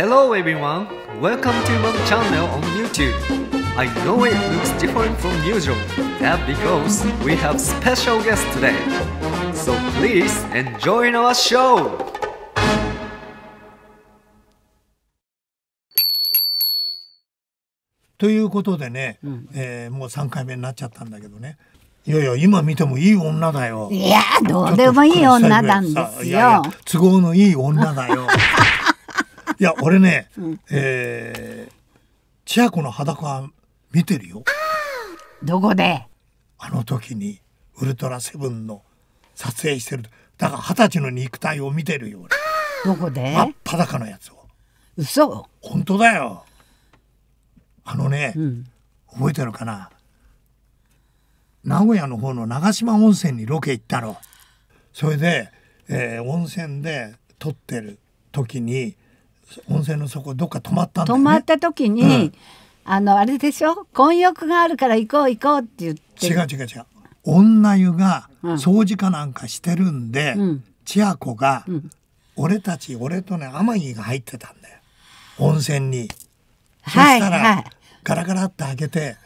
Hello everyone! Welcome to my channel on YouTube. I know it looks different from usual. That because we have special guest today. So please enjoy our show! ということでね、うん、えー、もう3回目になっちゃったんだけどね。いやいや、今見てもいい女だよ。いや、どうでもいい女なんですよ。いやいや都合のいい女だよ。いや俺ね、うん、えー、千夜子の裸見てるよどこであの時にウルトラセブンの撮影してるだから二十歳の肉体を見てるよどこで真っ裸のやつを嘘本当だよあのね、うん、覚えてるかな名古屋の方の長島温泉にロケ行ったのそれで、えー、温泉で撮ってる時に温泉の底どっか泊まったんだよ、ね、泊まった時に、うん、あのあれでしょ混浴があるから行こう行こうって言って違う違う違う女湯が掃除かなんかしてるんで、うん、千夜子が、俺たち俺とね天城が入ってたんだよ温泉に、そしたら、はい、ガラガラって開けて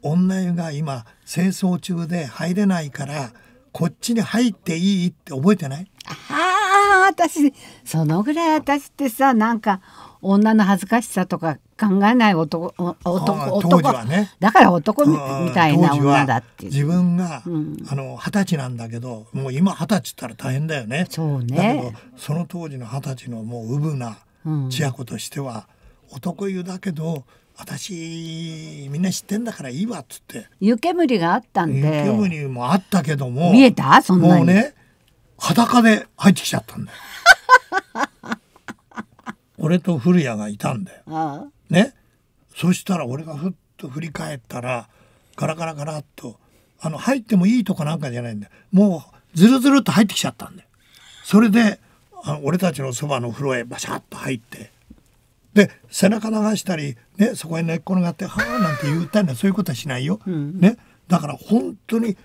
女湯が今清掃中で入れないからこっちに入っていいって覚えてない私そのぐらい私ってさなんか女の恥ずかしさとか考えない男男男、ね、だから男みたいな女だって自分が二十、うん、歳なんだけどもう今二十歳ったら大変だよね。そうねその当時の二十歳のもううぶな千夜子としては、うん、男湯だけど私みんな知ってんだからいいわっつって湯煙があったんで湯煙もあったけども見えたそんなにもうね裸で入ってきちゃったんだよ。俺と古谷がいたんだよ。ね。そしたら俺がふっと振り返ったらガラガラガラっとあの入ってもいいとかなんかじゃないんだよ。もうずるずるっと入ってきちゃったんだよ。それであ俺たちのそばの風呂へバシャッと入ってで背中流したり、ね、そこへ寝っ転がって「はあ」なんて言ったりそういうことはしないよ。うん、ね、だから本当に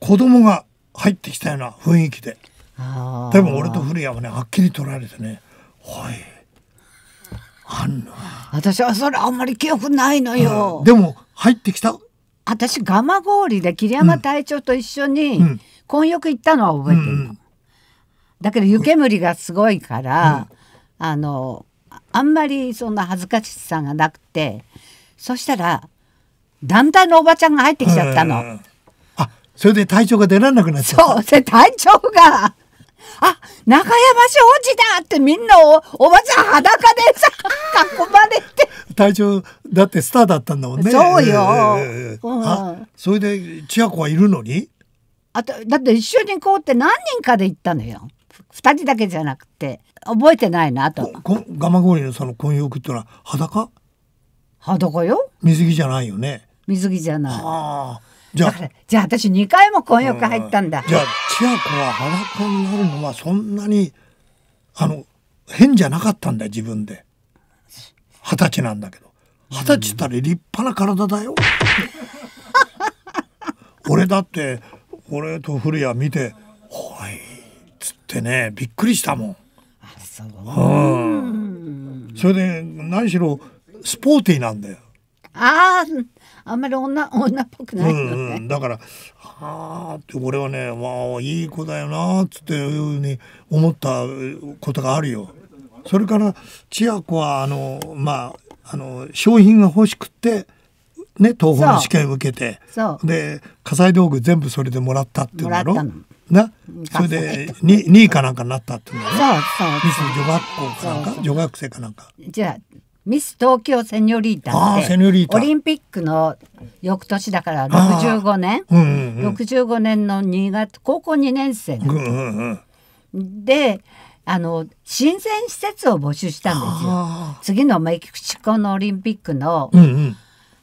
子供が入ってきたような雰囲気ででも俺と古谷はねはっきり取られてね「はいあんの私はそれあんまり記憶ないのよ、うん、でも入ってきた私蒲郡で桐山隊長と一緒に混浴行ったのは覚えてるの、うんうん、だけど湯煙がすごいから、あのあんまりそんな恥ずかしさがなくてそしたら団体のおばちゃんが入ってきちゃったの。それで体調が出られなくなっちゃったそうで体調があ中山庄司だってみんなおおばちゃん裸でさ囲まれて体調、だってスターだったんだもんねそうよ、えーうん、あそれで千夜子はいるのにあとだって一緒に行こうって何人かで行ったのよ二人だけじゃなくて覚えてないなとこ、蒲郡のその混浴ってのは裸裸よ水着じゃないよね水着じゃないあ。じゃあ、じゃあ私2回も婚約入ったんだ。じゃあ千夜子は裸になるのはそんなにあの変じゃなかったんだよ自分で。二十歳なんだけど二十歳ったら立派な体だよ。俺だって俺と古谷見て「おい」っつってねびっくりしたもん。あそう、うん、それで何しろスポーティーなんだよ。あああんまり女 女っぽくない、ね、うんうん、だからはあって俺はねわあいい子だよなっつっていうふうに思ったことがあるよ。それから千夜子はあのまああの商品が欲しくて。ね、東宝の試験を受けてで火災道具全部それでもらったっていうんだろなそれで 2, 2位かなんかになったっていうのねそう女学校かなんか女学生かなんかじゃあミス東京セニョリータってオリンピックの翌年だから65年、うんうん、65年の新月高校2年生、うんうん、であの親善施設を募集したんですよ次のメキシコのオリンピックの、うんうん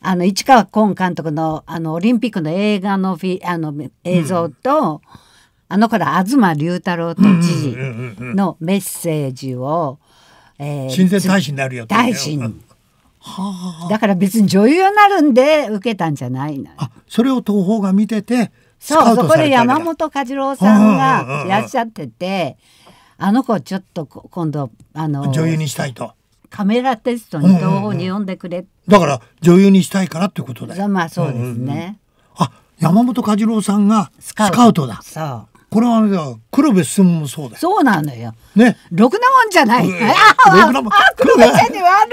あの市川崑監督のあのオリンピックの映画のフィあの映像と、うん、あの頃東龍太郎と知事のメッセージをえー、親善大使になるよ大使に。だから別に女優になるんで受けたんじゃないあそれを東宝が見ててそうそこで山本和郎さんがいらっしゃっててあの子ちょっと今度あの女優にしたいと。カメラテストに東宝に呼んでくれ、だから女優にしたいからってことだよ。まあそうですね。うんうんあ山本和郎さんがスカウトだ。そう。これはじゃ黒部進もそうだよそうなのよねろくなもんじゃない、えー、あろ黒部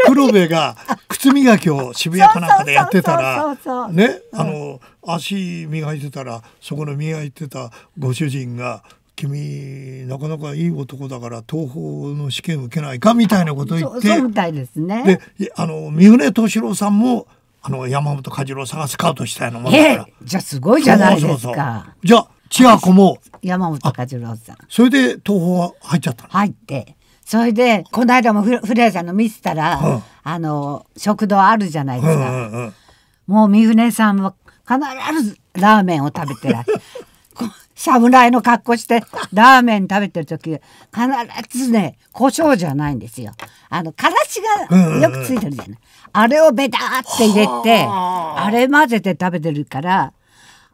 黒部が靴磨きを渋谷かなんかでやってたらねあの、うん、足磨いてたらそこの磨いてたご主人が君なかなかいい男だから東方の試験受けないかみたいなこと言ってそうみたいですねであの三船敏郎さんもあの山本梶郎さんがスカウトしたようなもんだから、じゃあすごいじゃないですかじゃあ千夜子も山本和郎さんそれで東宝は入っちゃった入ってそれでこの間も古谷さんの見てたら、うん、あの食堂あるじゃないですか、うんうんうん、もう三船さんも必ずラーメンを食べてら 侍の格好してラーメン食べてる時必ずね胡椒じゃないんですよあのからしがよくついてるじゃない、うんうんうん、あれをベタって入れてあれ混ぜて食べてるから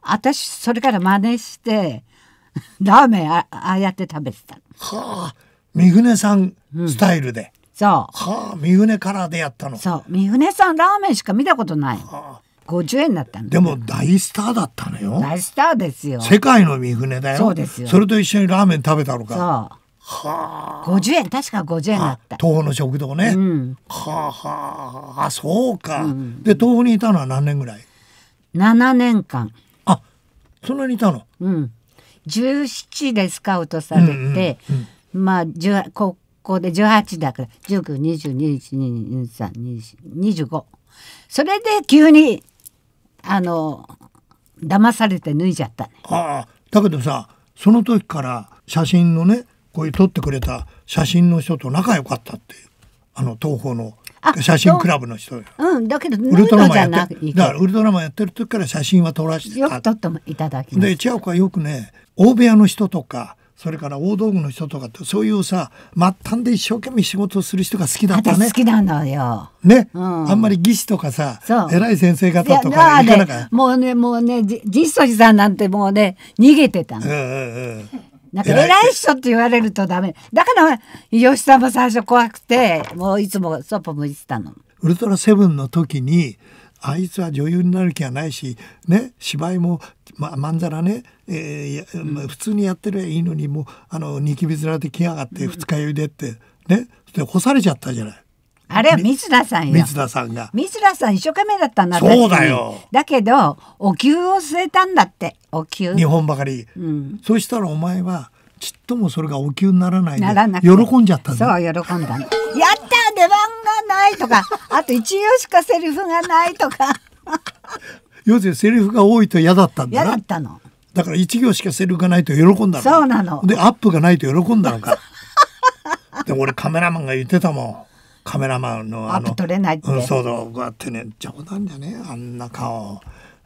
私それから真似して ラーメンああやって食べてたはあ三船さんスタイルで、うん、そうはあ三船カラーでやったのそう三船さんラーメンしか見たことない、はあ50円だったでも大スターだったのよ大スターですよ世界の三船だよそうですよそれと一緒にラーメン食べたのかそうはあ、50円確か50円だった東の食堂ね、うん、はあはああそうか、うん、で東北にいたのは何年ぐらい7年間そんなにいたの、うん、17でスカウトされて、うんうんうん、まあ高校で18だから1922122325それで急にあの騙されて脱いじゃった、ね、ああだけどさその時から写真のねこういう撮ってくれた写真の人と仲良かったっていうあの東宝の写真クラブの人うんだけどウルトラマンやってだからウルトラマンやってる時から写真は撮らせてよく撮ってもいただきで千代子はよくね大部屋の人とかそれから大道具の人とかってそういうさ末端で一生懸命仕事をする人が好きだったね好きなのよね、うん、あんまり技師とかさ偉い先生方とか、ね、もうねもうねじっそじさんなんてもうね逃げてたの、うなんか偉い人って言われるとダメ。だから、吉さんも最初怖くて、もういつもそっぽ向いてたの。ウルトラセブンの時に、あいつは女優になる気はないし、ね、芝居も、ま、まんざらね、えーまあ、普通にやってりゃいいのに、もう、あの、ニキビ面で来やがって、二日酔いでって、ね、で干されちゃったじゃない。あれは三田さんよ。三田さんが。三田さん一生懸命だったんだそうだよ。だけど、お灸を据えたんだって。お灸。日本ばかり。うん、そしたらお前は、ちっともそれがお灸にならないで。ならな喜んじゃったんだ。そう、喜んだ。やった出番がないとか、あと一行しかセリフがないとか。要するにセリフが多いと嫌だったんだな。嫌だったの。だから一行しかセリフがないと喜んだのそうなの。で、アップがないと喜んだのか。で、俺カメラマンが言ってたもん。カメラマンのあのアップ取れないって、うん、そうそうこうやってね冗談じゃねえあんな顔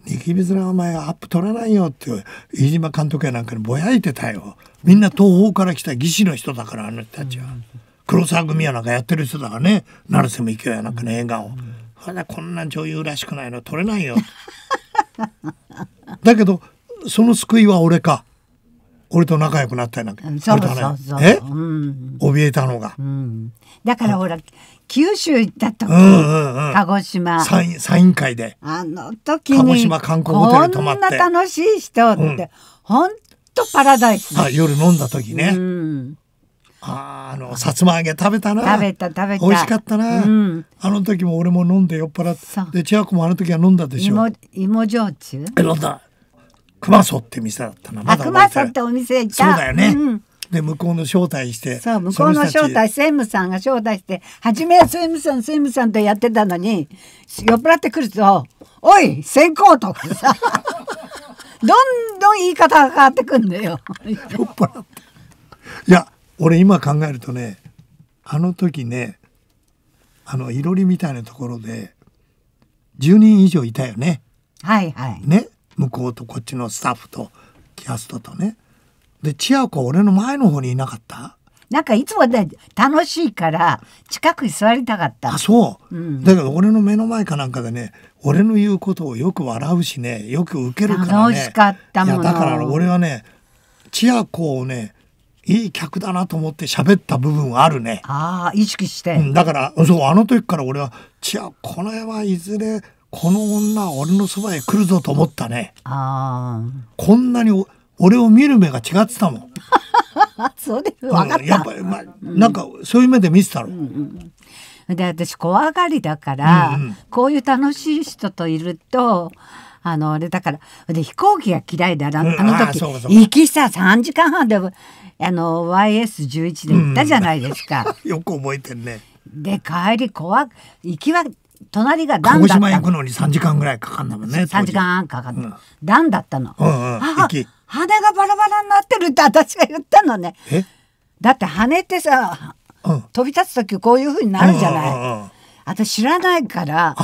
ニキビ面はお前アップ取らないよって飯島監督やなんかにぼやいてたよみんな東方から来た技師の人だからあの人たちは、うん、黒沢組やなんかやってる人だからね成瀬美紀やなんかの映画を、うん、ほらこんな女優らしくないの取れないよ だけどその救いは俺か俺と仲良くなったりなんかそうそうそうえ、うん、怯えたのが、うん、だからほら、うん九州行った時、うんうん、鹿児島サインサイン会であの時鹿児島観光ホテル泊まってこんな楽しい人って、本当、ほんパラダイスあ夜飲んだ時ね、うん、ああのさつま揚げ食べたな食べた食べた美味しかったな、うん、あの時も俺も飲んで酔っ払ってで千秋もあの時は飲んだでしょ芋芋焼酎え飲んだ熊荘って店だったなまだ熊荘ってお店行ったそうだよね、うんで向こうの招待してそう向こうの招待専務さんが招待して初めは専務さん専務さんとやってたのに酔っ払ってくると「おい先行」とかさ どんどん言い方が変わってくんだよ。酔っ払っていや俺今考えるとねあの時ねあのいろりみたいなところで10人以上いたよね。はいはい。ね向こうとこっちのスタッフとキャストとね。で千代子俺の前の方にいなかったなんかいつも楽しいから近くに座りたかったあそう、うん、だけど俺の目の前かなんかでね俺の言うことをよく笑うしねよく受けるからね楽しかったもんだから俺はね千夜子をねいい客だなと思って喋った部分はあるねああ意識して、うん、だからそうあの時から俺は千代この辺はいずれこの女は俺のそばへ来るぞと思ったねああこんなに俺を見る目が違ってたもん そうです分かった、やっぱり、まあ、なんかそういう目で見てたの、うんうんで私怖がりだから、うんうん、こういう楽しい人といるとあの、あれだから、で、飛行機が嫌いだ、らあの時、うん、行きさ、3時間半で、あの、YS11 で行ったじゃないですか。うん、よく覚えてるね。で、帰り怖行きは隣がダだった鹿児島行くのに3時間ぐらいかかんだもんね3時間かかった、うん、ダだったの、うんうん、羽がバラバラになってるって私が言ったのねだって羽ってさ、うん、飛び立つ時こういうふうになるじゃない、うんうんうんうん、私知らないから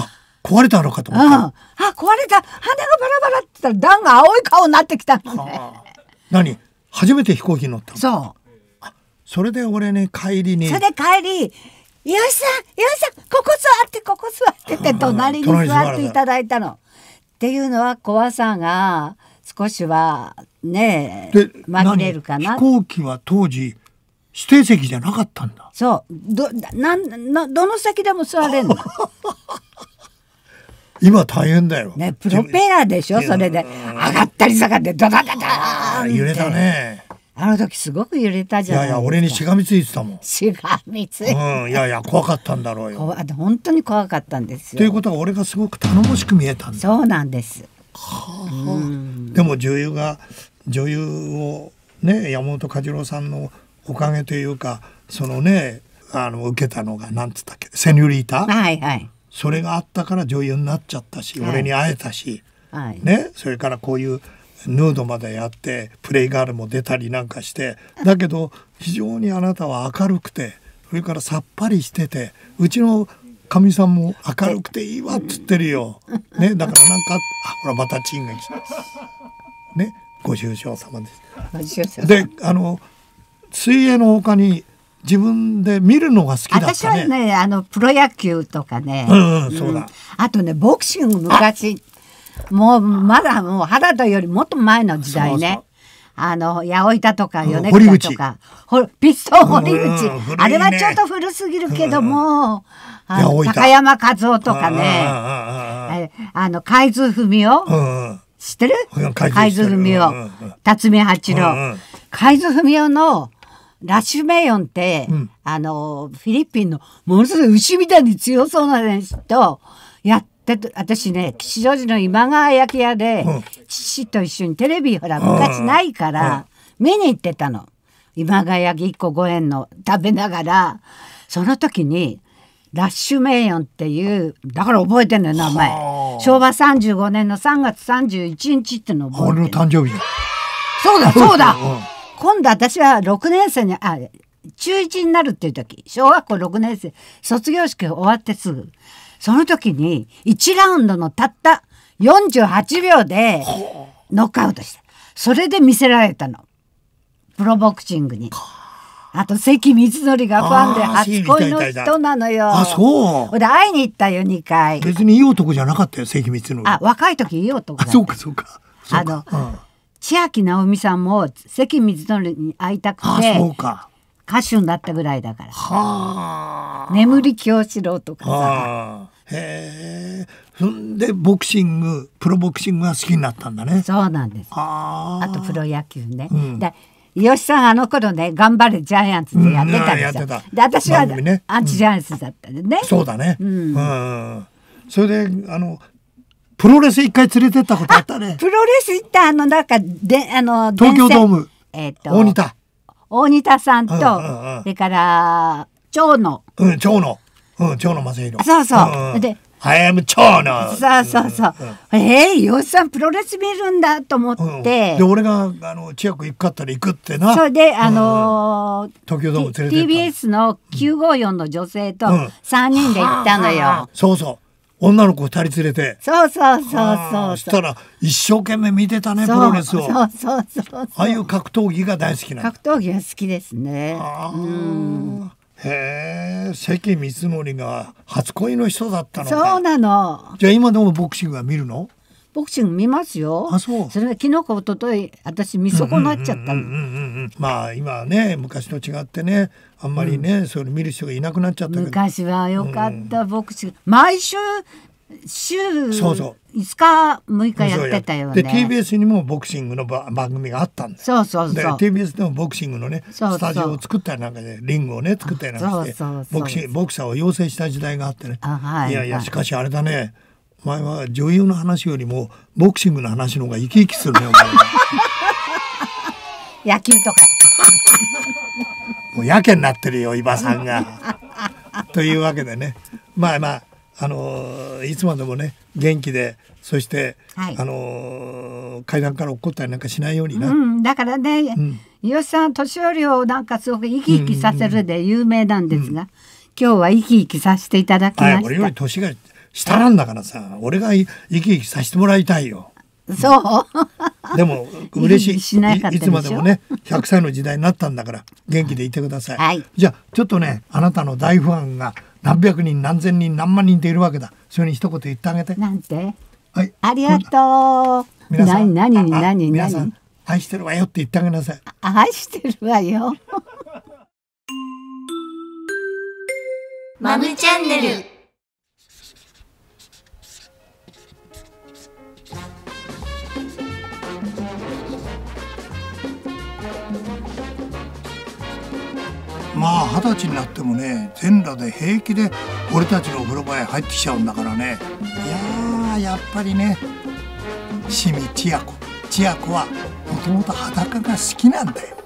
壊れたのかと思った、うん、あ壊れた羽がバラバラって言ったら段が青い顔になってきたのね何初めて飛行機乗ったそうそれで俺ね帰りにそれで帰りよしさん、よしさん、ここ座って、ここ座ってって、隣に座っていただいたの。っていうのは怖さが少しはねで紛れるかな。飛行機は当時指定席じゃなかったんだ。そうどなんのどの席でも座れんの。今大変だよ。ねプロペラでしょそれで上がったり下がってドダダダーンって。揺れたね。あの時すごく揺れたじゃないやいや俺にしがみついてたもんしがみついて、うん、いやいや怖かったんだろうよ怖っ本当に怖かったんですよということは俺がすごく頼もしく見えたんだそうなんですはあ、うん、でも女優が女優をね山本和郎さんのおかげというかそのねあの受けたのがな何つったっけセニュリータ、はいはい、それがあったから女優になっちゃったし、はい、俺に会えたし、はい、ね、それからこういうヌードまでやってプレイガールも出たりなんかしてだけど非常にあなたは明るくてそれからさっぱりしててうちの神さんも明るくていいわっつってるよ。ね、だからなんかあほらまたチンが来すねご愁傷様です。であの水泳のほかに自分で見るのが好きだ、ね、私はねあのプロ野球とかね、うんうんうん、あとねボクシング昔もうまだもう原田よりもっと前の時代ね。あの八百板とか米倉とか、ピストン堀口、あれはちょっと古すぎるけども、高山和夫とかね、あの海津文夫、知ってる？海津文夫、辰巳八郎、海津文夫のラッシュメイヨンって、あのフィリピンのものすごい牛みたいに強そうな選手とやっで私ね吉祥寺の今川焼き屋で、うん、父と一緒にテレビほら昔ないから、うん、見に行ってたの今川焼き1個5円の食べながらその時にラッシュ名誉っていうだから覚えてんのよ名前昭和35年の3月31日っての覚えて俺の誕生日そうだそうだ、今度私は6年生にあ中1になるっていう時小学校6年生卒業式終わってすぐその時に1ラウンドのたった48秒でノックアウトした。それで見せられたの。プロボクシングに。あと関水則がファンで初恋の人なのよ。あそうで会いに行ったよ2回。別にいい男じゃなかったよ関水則。あ若い時いい男そうかそうか。あの、うん、千秋直美さんも関水則に会いたくて歌手になったぐらいだから。はあ。眠り清志郎とかさ。へえ。そんでボクシングプロボクシングが好きになったんだね。そうなんです。ああとプロ野球ね。うん、で吉さんあの頃ね頑張れジャイアンツでやってたんですよ。うん、で私は、ね、アンチジャイアンツだったんでね。うん、そうだね。うん。うんそれであのプロレス一回連れてったことあったね。プロレス行ったあのなんかであの東京ドーム。えっ、ー、と大仁田。大仁田さんと、それから長野、うん、長野、うん、長野正弘そうそう、うん、で I am 長野そうそうそう、うん、えー、洋さんプロレス見るんだと思って、うん、で俺があの千秋行くかったら行くってなそれであのー、東京ドーム連れて TBS の九五四の女性と三人で行ったのよ、そうそう女の子二人連れてそうそうそうそうしたら一生懸命見てたねプロレスをそうそうそうああいう格闘技が大好きな格闘技が好きですねうへえ関光則が初恋の人だったの、そうなのじゃあ今でもボクシングは見るのボクシング見ますよ。あそう。それが昨日か一昨日私見損なっちゃったの、うんうん。まあ今ね昔と違ってねあんまりね、それ見る人がいなくなっちゃった昔はよかった、ボクシング毎週週そうそう5日6日やってたよねで TBS にもボクシングの番組があったんだそうそうそうで TBS でもボクシングのねスタジオを作ったりなんかでリングをね作ったりなんかしてボクサーを養成した時代があってね、はい、いやいやしかしあれだね、前は女優の話よりもボクシングの話の方が生き生きするねお前は 野球とか もうやけになってるよ伊庭さんが。というわけでねまあまああのいつまでもね元気でそして、はい、あの階段から落っこったりなんかしないようにな、うん、だからね、うん、さん年寄りをなんかすごく生き生きさせるで有名なんですが、うん、今日は生き生きさせていただきました、はい、俺より年が下なんだからさ俺が生き生きさせてもらいたいよ。そう。でも嬉しい。しないいつまでもね、100歳の時代になったんだから元気でいてください。はい、じゃあちょっとね、あなたの大ファンが何百人何千人何万人っているわけだ。それに一言言ってあげて。なんて。はい。ありがとう。皆さん。何何何皆さん愛してるわよって言ってあげなさい。愛してるわよ。マムチャンネル。まあ二十歳になってもね全裸で平気で俺たちのお風呂場へ入ってきちゃうんだからねいややっぱりね清水千夜子千夜子はもともと裸が好きなんだよ